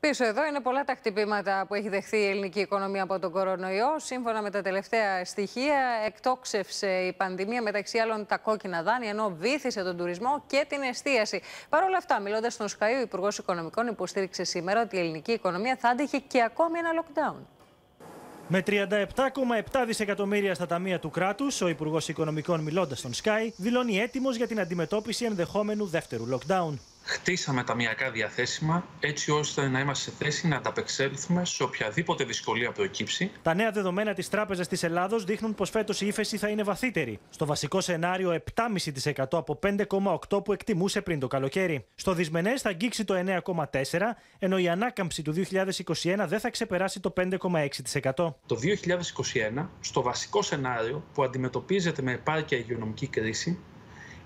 Πίσω εδώ είναι πολλά τα χτυπήματα που έχει δεχθεί η ελληνική οικονομία από τον κορονοϊό. Σύμφωνα με τα τελευταία στοιχεία, εκτόξευσε η πανδημία μεταξύ άλλων τα κόκκινα δάνεια, ενώ βήθησε τον τουρισμό και την εστίαση. Παρ' όλα αυτά, μιλώντας στον ΣΚΑΙ, ο Υπουργός Οικονομικών υποστήριξε σήμερα ότι η ελληνική οικονομία θα άντεχε και ακόμη ένα lockdown. Με 37,7 δισεκατομμύρια στα ταμεία του κράτους, ο Υπουργός Οικονομικών, μιλώντας στον Sky, δηλώνει έτοιμος για την αντιμετώπιση ενδεχόμενου δεύτερου lockdown χτίσαμε ταμιακά διαθέσιμα έτσι ώστε να είμαστε σε θέση να ανταπεξέλθουμε σε οποιαδήποτε δυσκολία προκύψει. Τα νέα δεδομένα της Τράπεζας της Ελλάδος δείχνουν πως φέτος η ύφεση θα είναι βαθύτερη. Στο βασικό σενάριο 7,5% από 5,8% που εκτιμούσε πριν το καλοκαίρι. Στο δυσμενές θα αγγίξει το 9,4% ενώ η ανάκαμψη του 2021 δεν θα ξεπεράσει το 5,6%. Το 2021, στο βασικό σενάριο που αντιμετωπίζεται με επάρκεια υγειονομική κρίση,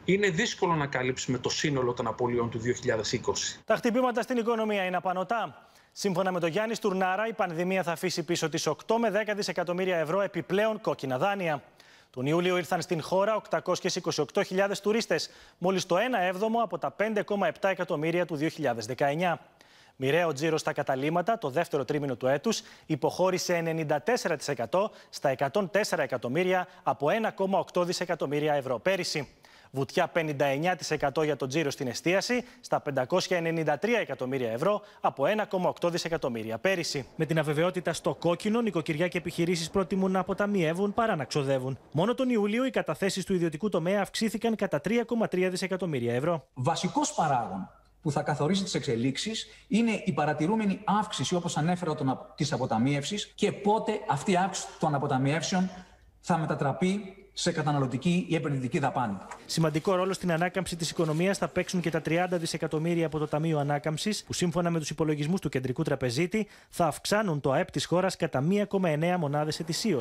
είναι δύσκολο να καλύψουμε το σύνολο των απολειών του 2020. Τα χτυπήματα στην οικονομία είναι απανοτά. Σύμφωνα με τον Γιάννη Στουρνάρα, η πανδημία θα αφήσει πίσω τις 8 με 10 δισεκατομμύρια ευρώ επιπλέον κόκκινα δάνεια. Τον Ιούλιο ήρθαν στην χώρα 828.000 τουρίστες, μόλις το 1 έβδομο από τα 5,7 εκατομμύρια του 2019. Μοιραίο τζίρο στα καταλήματα το δεύτερο τρίμηνο του έτους υποχώρησε 94% στα 104 εκατομμύρια από 1,8 δισεκατομμύρια ευρώ πέρυσι βουτιά 59% για τον τζίρο στην εστίαση στα 593 εκατομμύρια ευρώ από 1,8 δισεκατομμύρια πέρυσι. Με την αβεβαιότητα στο κόκκινο, νοικοκυριά και επιχειρήσεις προτιμούν να αποταμιεύουν παρά να ξοδεύουν. Μόνο τον Ιούλιο οι καταθέσεις του ιδιωτικού τομέα αυξήθηκαν κατά 3,3 δισεκατομμύρια ευρώ. Βασικός παράγον που θα καθορίσει τις εξελίξεις είναι η παρατηρούμενη αύξηση, όπως ανέφερα, της αποταμίευσης και πότε αυτή η αύξηση των αποταμιεύσεων θα μετατραπεί σε καταναλωτική ή επενδυτική δαπάνη. Σημαντικό ρόλο στην ανάκαμψη της οικονομίας θα παίξουν και τα 30 δισεκατομμύρια από το Ταμείο Ανάκαμψης, που σύμφωνα με τους υπολογισμούς του Κεντρικού Τραπεζίτη θα αυξάνουν το ΑΕΠ της χώρας κατά 1,9 μονάδες ετησίως.